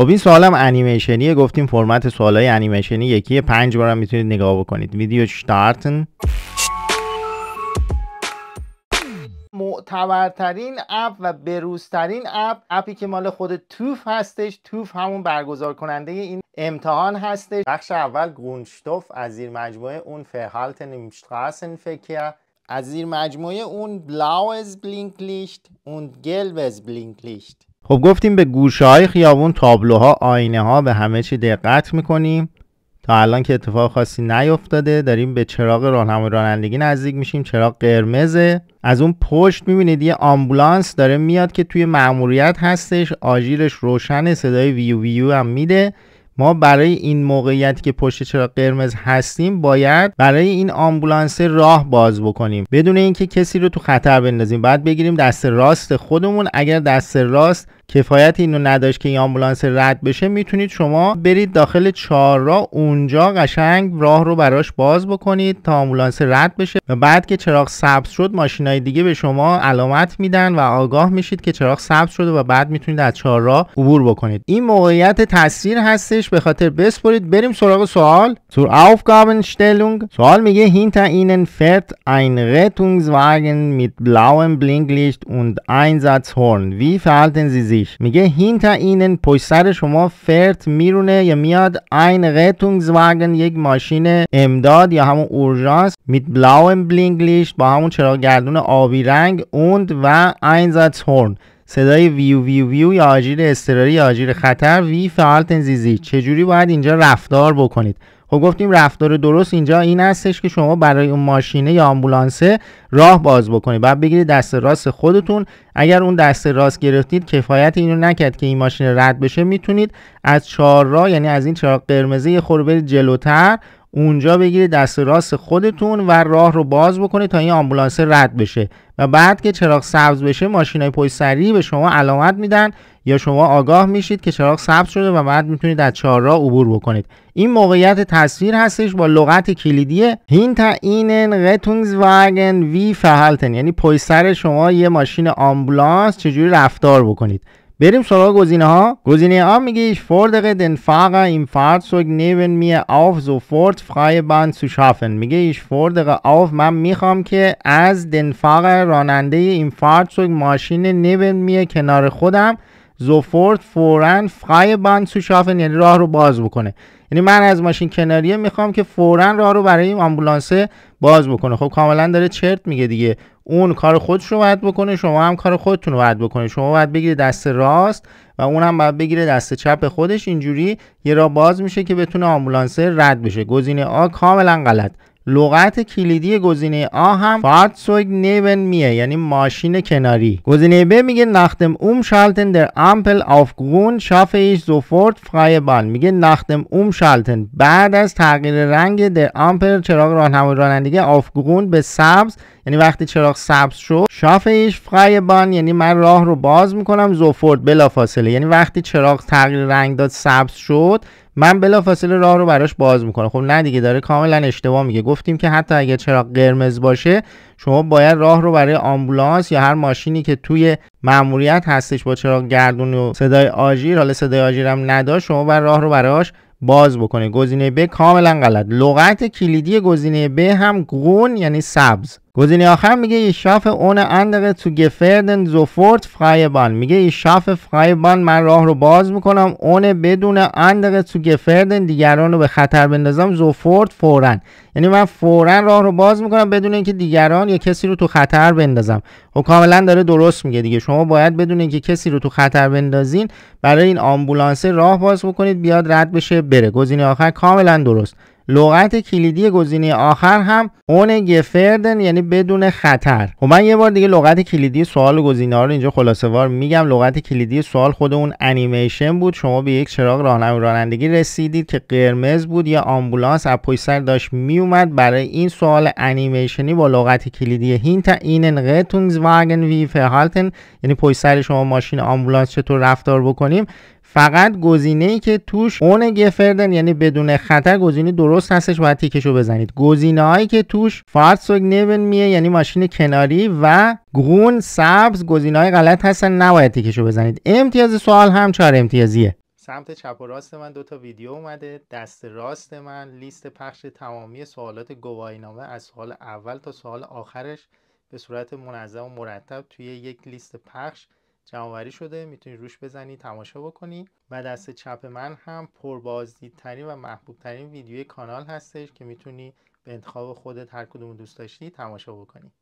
خب این هم انیمیشنیه گفتیم فرمت های انیمیشنی یکی پنج بارم میتونید نگاه بکنید ویدیو شتارتن معتبرترین اپ و بروزترین اپ اپی که مال خود توف هستش توف همون برگزار کننده این امتحان هستش بخش اول گونشتوف از زیر مجموعه اون فهالت نیمشتراسن فکر از زیر مجموعه اون بلاوز بلینکلیشت اون گلبز بلینکلیشت خب گفتیم به گوشه های خیابون تابلوها آینه ها به همه چی دقت میکنیم تا الان که اتفاق خاصی نیفتاده داریم به چراغ راهنمای رانندگی نزدیک میشیم چراغ قرمزه از اون پشت میبینید یه آمبولانس داره میاد که توی مأموریت هستش آژیرش روشن صدای ویو ویو هم میده ما برای این موقعیتی که پشت چرا قرمز هستیم باید برای این آمبولانس راه باز بکنیم بدون اینکه کسی رو تو خطر بندازیم باید بگیریم دست راست خودمون اگر دست راست کفایت اینو نداشت که این آمبولانس رد بشه میتونید شما برید داخل چهارراه اونجا قشنگ راه رو براش باز بکنید تا آمبولانس رد بشه و بعد که چراغ سبز شد ماشینای دیگه به شما علامت میدن و آگاه میشید که چراغ سبز شده و بعد میتونید از چهارراه عبور بکنید این موقعیت تاثیر هستش به خاطر بسپرید بریم سراغ سوال zur Aufgabenstellung سوال میگه هینتا ihnen این ein Rettungswagen میت blauem Blinklicht und Einsatzhorn wie verhalten sie میگه هینت اینن پشت سر شما فرت میرونه یا میاد این رتونگز واگن یک ماشین امداد یا همون اورژانس میت بلاون بلینگلیش با همون چراغ گردون آبی رنگ اوند و این هون. صدای ویو ویو ویو یا آژیر استراری یا آژیر خطر وی فعالتن زیزی چجوری باید اینجا رفتار بکنید خب گفتیم رفتار درست اینجا این هستش که شما برای اون ماشینه یا آمبولانسه راه باز بکنید بعد بگیرید دست راست خودتون اگر اون دست راست گرفتید کفایت اینو نکرد که این ماشین رد بشه میتونید از چهار راه یعنی از این چهار قرمزه یه برید جلوتر اونجا بگیرید دست راست خودتون و راه رو باز بکنید تا این آمبولانس رد بشه و بعد که چراغ سبز بشه های پشت سری به شما علامت میدن یا شما آگاه میشید که چراغ سبز شده و بعد میتونید از چهارراه عبور بکنید این موقعیت تصویر هستش با لغت کلیدی هینتا اینن واگن وی فهلتن یعنی پشت سر شما یه ماشین آمبولانس چجوری رفتار بکنید بریم سراغ گزینه ها گزینه ها میگیش فورد قدن فقط این فرد سوگ نیون میه آف زو فورد فقای بند سو شافن میگه ایش فورد آف من میخوام که از دن راننده این فرد سوگ ماشین نیون میه کنار خودم زوفورد فورا فای بان تو یعنی راه رو باز بکنه یعنی من از ماشین کناریه میخوام که فورا راه رو برای این آمبولانس باز بکنه خب کاملا داره چرت میگه دیگه اون کار خودش رو باید بکنه شما هم کار خودتون رو باید بکنه شما باید بگیره دست راست و اونم باید بگیره دست چپ خودش اینجوری یه راه باز میشه که بتونه آمبولانس رد بشه گزینه آ کاملا غلط لغت کلیدی گزینه آ هم فارتسوگ نیون میه یعنی ماشین کناری گزینه ب میگه نختم اوم شالتن در امپل آف گون شافه ایش زوفورت بان میگه نختم اوم شالتن بعد از تغییر رنگ در امپل چراغ راهنمای رانندگی آف گون به سبز یعنی وقتی چراغ سبز شد شافه ایش بان یعنی من راه رو باز میکنم زوفورت بلافاصله یعنی وقتی چراغ تغییر رنگ داد سبز شد من فاصله راه رو براش باز میکنم خب نه دیگه داره کاملا اشتباه میگه گفتیم که حتی اگه چرا قرمز باشه شما باید راه رو برای آمبولانس یا هر ماشینی که توی معمولیت هستش با چرا گردون و صدای آژیر حالا صدای آژیر هم نداشت شما باید راه رو براش باز بکنه گزینه ب کاملا غلط لغت کلیدی گزینه ب هم گون یعنی سبز گزینه آخر میگه ای شاف اون andere تو گفردن زوفورت میگه این شاف فرایبان من راه رو باز میکنم اون بدون اندقه تو گفردن دیگران رو به خطر بندازم زوفورت فورن یعنی من فورا راه رو باز میکنم بدون اینکه دیگران یا کسی رو تو خطر بندازم و خب کاملا داره درست میگه دیگه شما باید بدون اینکه کسی رو تو خطر بندازین برای این آمبولانس راه باز بکنید بیاد رد بشه بره گزینه آخر کاملا درست لغت کلیدی گزینه آخر هم اون گفردن یعنی بدون خطر خب من یه بار دیگه لغت کلیدی سوال گزینه ها رو اینجا خلاصه وار میگم لغت کلیدی سوال خود اون انیمیشن بود شما به یک چراغ راهنمای رانندگی رسیدید که قرمز بود یا آمبولانس از پشت سر داشت میومد برای این سوال انیمیشنی با لغت کلیدی هینتا اینن رتونگز واگن وی فهالتن یعنی پشت سر شما ماشین آمبولانس چطور رفتار بکنیم فقط گزینه ای که توش اون گفردن یعنی بدون خطر گزینه درست هستش باید تیکشو بزنید گزینه هایی که توش فارسوگ نیبن میه یعنی ماشین کناری و گون سبز گزینه های غلط هستن نباید تیکشو بزنید امتیاز سوال هم چهار امتیازیه سمت چپ و راست من دو تا ویدیو اومده دست راست من لیست پخش تمامی سوالات گواهینامه از سوال اول تا سوال آخرش به صورت منظم و مرتب توی یک لیست پخش جمعآوری شده میتونی روش بزنی تماشا بکنی و دست چپ من هم پربازدیدترین و محبوبترین ویدیوی کانال هستش که میتونی به انتخاب خودت هر کدوم دوست داشتی تماشا بکنی